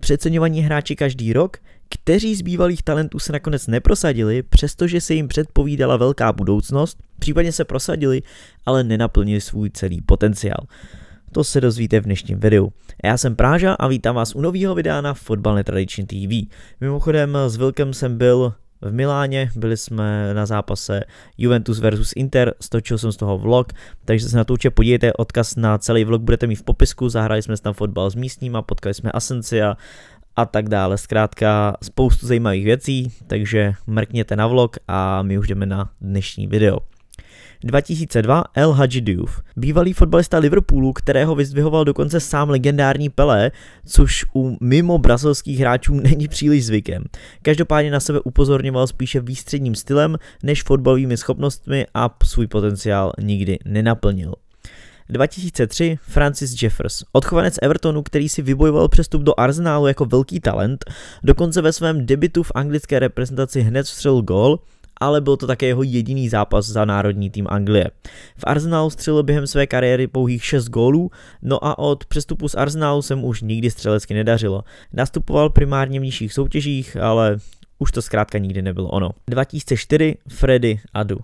přeceňovaní hráči každý rok, kteří z bývalých talentů se nakonec neprosadili, přestože se jim předpovídala velká budoucnost, případně se prosadili, ale nenaplnili svůj celý potenciál. To se dozvíte v dnešním videu. Já jsem Práža a vítám vás u nového videa na Fotbal Netradiční TV. Mimochodem s Vilkem jsem byl v Miláně, byli jsme na zápase Juventus versus Inter, stočil jsem z toho vlog, takže se na to určitě podívejte, odkaz na celý vlog budete mít v popisku, zahrali jsme tam fotbal s místníma, potkali jsme Asencia a tak dále, zkrátka spoustu zajímavých věcí, takže mrkněte na vlog a my už jdeme na dnešní video. 2002 El Hadji Diouf, bývalý fotbalista Liverpoolu, kterého vyzdvihoval dokonce sám legendární Pelé, což u mimo brazilských hráčů není příliš zvykem. Každopádně na sebe upozorňoval spíše výstředním stylem než fotbalovými schopnostmi a svůj potenciál nikdy nenaplnil. 2003 Francis Jeffers, odchovanec Evertonu, který si vybojoval přestup do Arsenalu jako velký talent, dokonce ve svém debitu v anglické reprezentaci hned vstřelil gól, ale byl to také jeho jediný zápas za národní tým Anglie. V Arsenalu střelil během své kariéry pouhých 6 gólů, no a od přestupu z Arsenalu se mu už nikdy střelecky nedařilo. Nastupoval primárně v nižších soutěžích, ale už to zkrátka nikdy nebylo ono. 2004 Freddy Adu.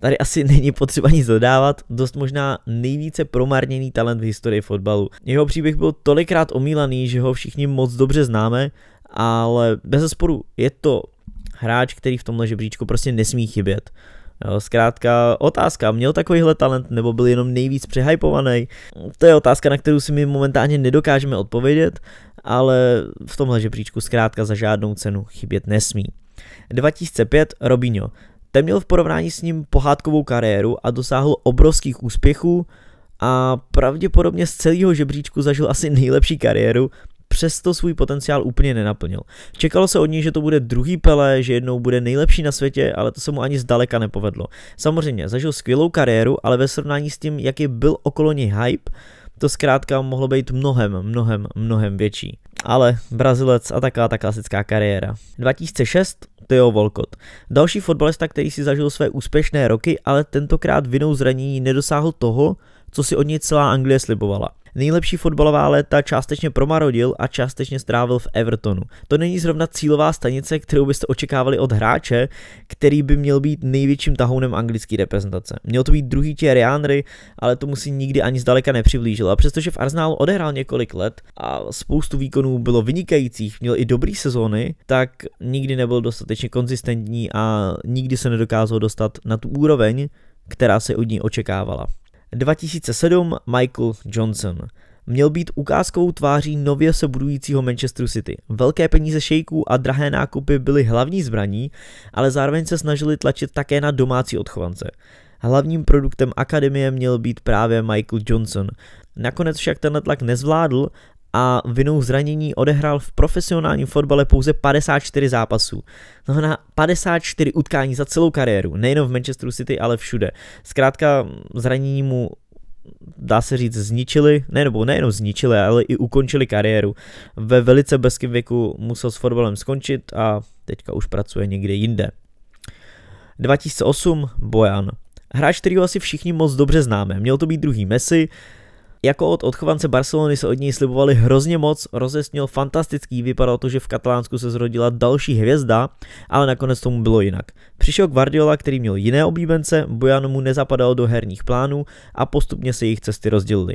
Tady asi není potřeba nic dodávat, dost možná nejvíce promarněný talent v historii fotbalu. Jeho příběh byl tolikrát omílaný, že ho všichni moc dobře známe, ale bez sporu je to hráč, který v tomhle žebříčku prostě nesmí chybět. Jo, zkrátka otázka, měl takovýhle talent nebo byl jenom nejvíc přehypovaný? To je otázka, na kterou si my momentálně nedokážeme odpovědět, ale v tomhle žebříčku zkrátka za žádnou cenu chybět nesmí. 2005 Robinho. Ten měl v porovnání s ním pohádkovou kariéru a dosáhl obrovských úspěchů a pravděpodobně z celého žebříčku zažil asi nejlepší kariéru, přesto svůj potenciál úplně nenaplnil. Čekalo se od něj, že to bude druhý Pele, že jednou bude nejlepší na světě, ale to se mu ani zdaleka nepovedlo. Samozřejmě, zažil skvělou kariéru, ale ve srovnání s tím, jaký byl okolo něj hype, to zkrátka mohlo být mnohem, mnohem, mnohem větší. Ale Brazilec a taká ta klasická kariéra. 2006 Theo Volkot. Další fotbalista, který si zažil své úspěšné roky, ale tentokrát vinou zranění nedosáhl toho, co si od něj celá Anglie slibovala. Nejlepší fotbalová léta částečně promarodil a částečně strávil v Evertonu. To není zrovna cílová stanice, kterou byste očekávali od hráče, který by měl být největším tahounem anglické reprezentace. Měl to být druhý tě Reandry, ale tomu si nikdy ani zdaleka nepřiblížil. A přestože v Arsenalu odehrál několik let a spoustu výkonů bylo vynikajících, měl i dobrý sezóny, tak nikdy nebyl dostatečně konzistentní a nikdy se nedokázal dostat na tu úroveň, která se od ní očekávala. 2007 Michael Johnson. Měl být ukázkovou tváří nově se budujícího Manchesteru City. Velké peníze šejků a drahé nákupy byly hlavní zbraní, ale zároveň se snažili tlačit také na domácí odchovance. Hlavním produktem akademie měl být právě Michael Johnson. Nakonec však tenhle tlak nezvládl a vinou zranění odehrál v profesionálním fotbale pouze 54 zápasů. na 54 utkání za celou kariéru, nejenom v Manchesteru City, ale všude. Zkrátka zranění mu dá se říct, zničili, ne, nebo nejenom zničili, ale i ukončili kariéru. Ve velice bezkým věku musel s fotbalem skončit a teďka už pracuje někde jinde. 2008 Bojan. Hráč, kterýho asi všichni moc dobře známe. Měl to být druhý Messi, jako od odchovance Barcelony se od něj slibovali hrozně moc, rozesnil fantastický, vypadalo to, že v Katalánsku se zrodila další hvězda, ale nakonec tomu bylo jinak. Přišel Guardiola, který měl jiné oblíbence, Bojan mu nezapadal do herních plánů a postupně se jejich cesty rozdělily.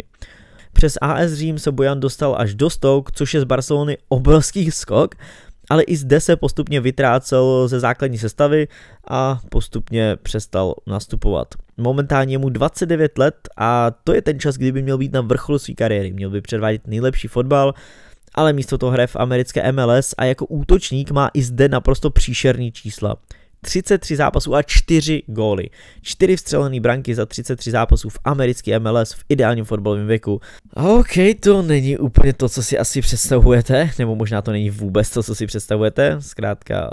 Přes AS Řím se Bojan dostal až do Stoke, což je z Barcelony obrovský skok, ale i zde se postupně vytrácel ze základní sestavy a postupně přestal nastupovat. Momentálně mu 29 let a to je ten čas, kdyby měl být na vrcholu své kariéry. Měl by předvádět nejlepší fotbal, ale místo toho hraje v americké MLS a jako útočník má i zde naprosto příšerný čísla. 33 zápasů a 4 góly. 4 vstřelené branky za 33 zápasů v americké MLS v ideálním fotbalovém věku. OK, to není úplně to, co si asi představujete, nebo možná to není vůbec to, co si představujete. Zkrátka,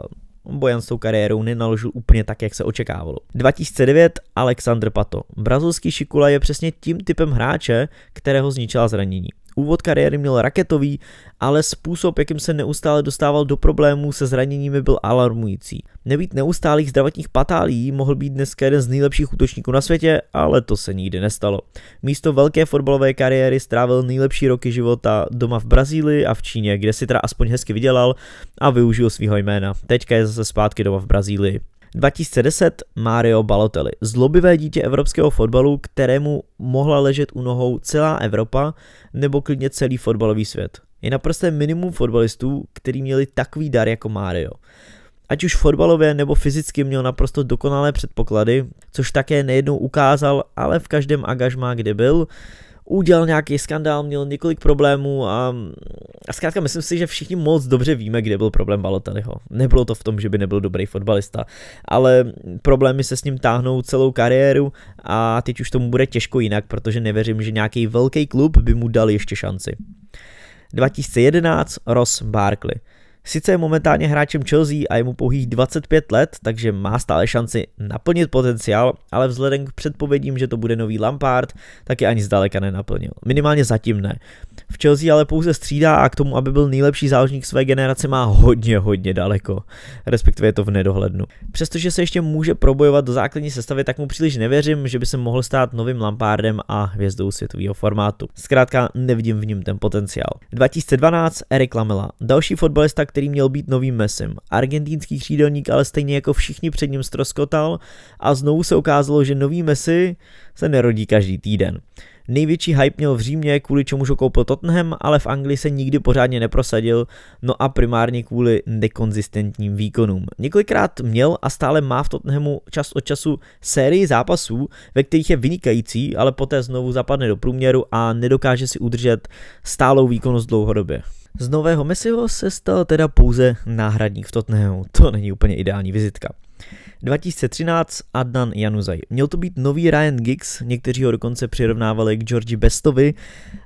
Bojan s tou kariérou nenaložil úplně tak, jak se očekávalo. 2009 Alexandr Pato. Brazilský Šikula je přesně tím typem hráče, kterého zničila zranění. Úvod kariéry měl raketový, ale způsob, jakým se neustále dostával do problémů se zraněními, byl alarmující. Nebýt neustálých zdravotních patálí mohl být dneska jeden z nejlepších útočníků na světě, ale to se nikdy nestalo. Místo velké fotbalové kariéry strávil nejlepší roky života doma v Brazílii a v Číně, kde si teda aspoň hezky vydělal a využil svého jména. Teďka je zase zpátky doma v Brazílii. 2010 Mario Balotelli, zlobivé dítě evropského fotbalu, kterému mohla ležet u nohou celá Evropa nebo klidně celý fotbalový svět. Je naprosté minimum fotbalistů, který měli takový dar jako Mario. Ať už fotbalově nebo fyzicky měl naprosto dokonalé předpoklady, což také nejednou ukázal, ale v každém agažmá, kde byl, udělal nějaký skandál, měl několik problémů a, a zkrátka myslím si, že všichni moc dobře víme, kde byl problém Balotelliho. Nebylo to v tom, že by nebyl dobrý fotbalista, ale problémy se s ním táhnou celou kariéru a teď už tomu bude těžko jinak, protože nevěřím, že nějaký velký klub by mu dal ještě šanci. 2011 Ross Barkley. Sice je momentálně hráčem Chelsea a je mu pouhých 25 let, takže má stále šanci naplnit potenciál, ale vzhledem k předpovědím, že to bude nový Lampard, tak je ani zdaleka nenaplnil. Minimálně zatím ne. V Chelsea ale pouze střídá a k tomu, aby byl nejlepší záložník své generace, má hodně, hodně daleko. Respektive je to v nedohlednu. Přestože se ještě může probojovat do základní sestavy, tak mu příliš nevěřím, že by se mohl stát novým Lampardem a hvězdou světového formátu. Zkrátka nevidím v něm ten potenciál. 2012 Erik Lamela. Další fotbalista, který měl být novým mesem. Argentínský křídelník ale stejně jako všichni před ním stroskotal a znovu se ukázalo, že nový mesi se nerodí každý týden. Největší hype měl v Římě, kvůli čemu ho koupil Tottenham, ale v Anglii se nikdy pořádně neprosadil, no a primárně kvůli nekonzistentním výkonům. Několikrát měl a stále má v Tottenhamu čas od času sérii zápasů, ve kterých je vynikající, ale poté znovu zapadne do průměru a nedokáže si udržet stálou výkonnost dlouhodobě. Z nového Messiho se stal teda pouze náhradník v Tottenhamu, to není úplně ideální vizitka. 2013 Adnan Januzaj. Měl to být nový Ryan Giggs, někteří ho dokonce přirovnávali k Georgi Bestovi,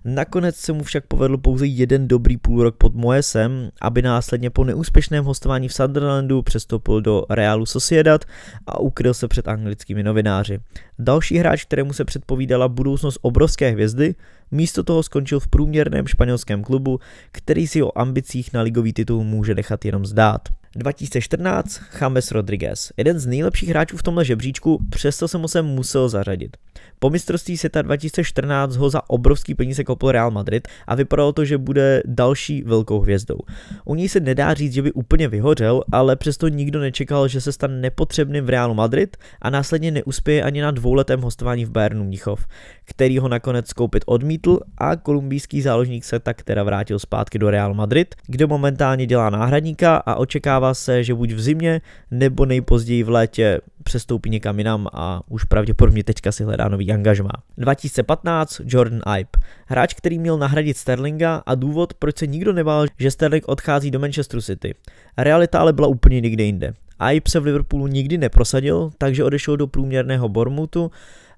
nakonec se mu však povedl pouze jeden dobrý půlrok pod Moesem, aby následně po neúspěšném hostování v Sunderlandu přestoupil do Realu Sociedad a ukryl se před anglickými novináři. Další hráč, kterému se předpovídala budoucnost obrovské hvězdy, místo toho skončil v průměrném španělském klubu, který si o ambicích na ligový titul může nechat jenom zdát. 2014 James Rodriguez, jeden z nejlepších hráčů v tomhle žebříčku, přesto jsem ho sem musel zařadit. Po mistrovství světa 2014 ho za obrovský peníze koupil Real Madrid a vypadalo to, že bude další velkou hvězdou. U něj se nedá říct, že by úplně vyhořel, ale přesto nikdo nečekal, že se stane nepotřebným v Realu Madrid a následně neuspěje ani na dvouletém hostování v Bayernu Mnichov, který ho nakonec koupit odmítl a kolumbijský záložník se tak teda vrátil zpátky do Real Madrid, kde momentálně dělá náhradníka a očekává se, že buď v zimě nebo nejpozději v létě přestoupí někam jinam a už pravděpodobně teďka si hledá nový angažmá. 2015 Jordan Ipe. hráč, který měl nahradit Sterlinga a důvod, proč se nikdo nebál, že Sterling odchází do Manchesteru City. Realita ale byla úplně nikde jinde. Ipe se v Liverpoolu nikdy neprosadil, takže odešel do průměrného Bormutu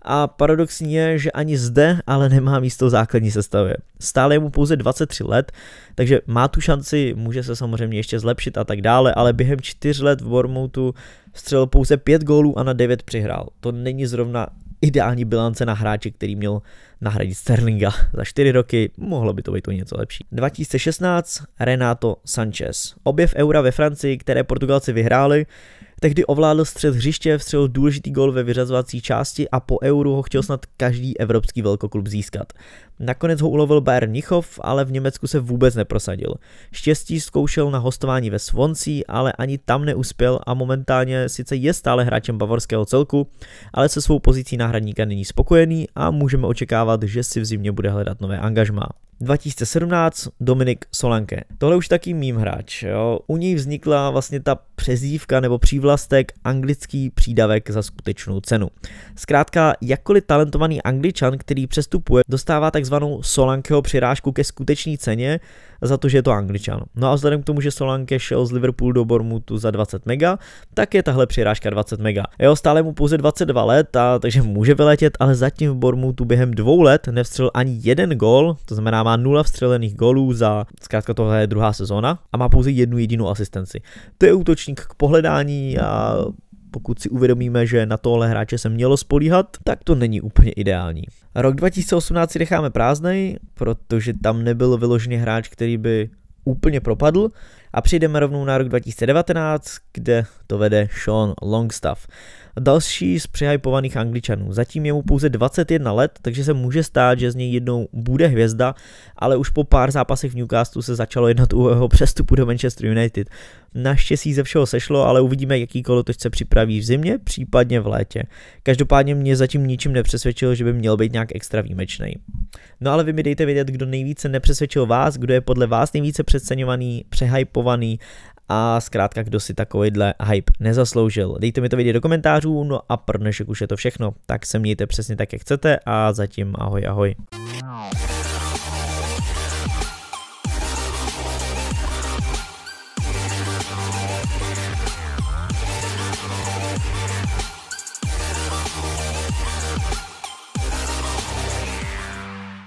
a paradoxní je, že ani zde ale nemá místo v základní sestavě. Stále je mu pouze 23 let, takže má tu šanci, může se samozřejmě ještě zlepšit a tak dále, ale během 4 let v Bormutu střelil pouze 5 gólů a na 9 přihrál. To není zrovna ideální bilance na hráče, který měl nahradit Sterlinga za 4 roky, mohlo by to být o něco lepší. 2016 Renato Sanchez. Objev eura ve Francii, které Portugalci vyhráli, tehdy ovládl střed hřiště, vstřelil důležitý gol ve vyřazovací části a po euru ho chtěl snad každý evropský velkoklub získat. Nakonec ho ulovil Bayern Mnichov, ale v Německu se vůbec neprosadil. Štěstí zkoušel na hostování ve Svoncí, ale ani tam neuspěl a momentálně sice je stále hráčem bavorského celku, ale se svou pozicí náhradníka není spokojený a můžeme očekávat, že si v zimě bude hledat nové angažmá. 2017 Dominik Solanke. Tohle už taký mým hráč. Jo. U něj vznikla vlastně ta přezdívka nebo přívlastek anglický přídavek za skutečnou cenu. Zkrátka, jakkoliv talentovaný angličan, který přestupuje, dostává tzv takzvanou Solankeho přirážku ke skutečné ceně za to, že je to Angličan. No a vzhledem k tomu, že Solanke šel z Liverpoolu do Bormutu za 20 mega, tak je tahle přirážka 20 mega. Jo, stále mu pouze 22 let, a, takže může vyletět, ale zatím v Bormutu během dvou let nevstřel ani jeden gol, to znamená má nula vstřelených golů za, zkrátka tohle je druhá sezóna a má pouze jednu jedinou asistenci. To je útočník k pohledání a pokud si uvědomíme, že na tohle hráče se mělo spolíhat, tak to není úplně ideální. Rok 2018 si necháme prázdnej, protože tam nebyl vyloženě hráč, který by úplně propadl a přijdeme rovnou na rok 2019, kde to vede Sean Longstaff další z přehypovaných angličanů. Zatím je mu pouze 21 let, takže se může stát, že z něj jednou bude hvězda, ale už po pár zápasech v Newcastle se začalo jednat u jeho přestupu do Manchester United. Naštěstí ze všeho sešlo, ale uvidíme, jaký kolotoč se připraví v zimě, případně v létě. Každopádně mě zatím ničím nepřesvědčil, že by měl být nějak extra výjimečný. No ale vy mi dejte vědět, kdo nejvíce nepřesvědčil vás, kdo je podle vás nejvíce přeceňovaný, přehypovaný a zkrátka, kdo si takovýhle hype nezasloužil. Dejte mi to vědět do komentářů, no a pro dnešek už je to všechno. Tak se mějte přesně tak, jak chcete a zatím ahoj ahoj.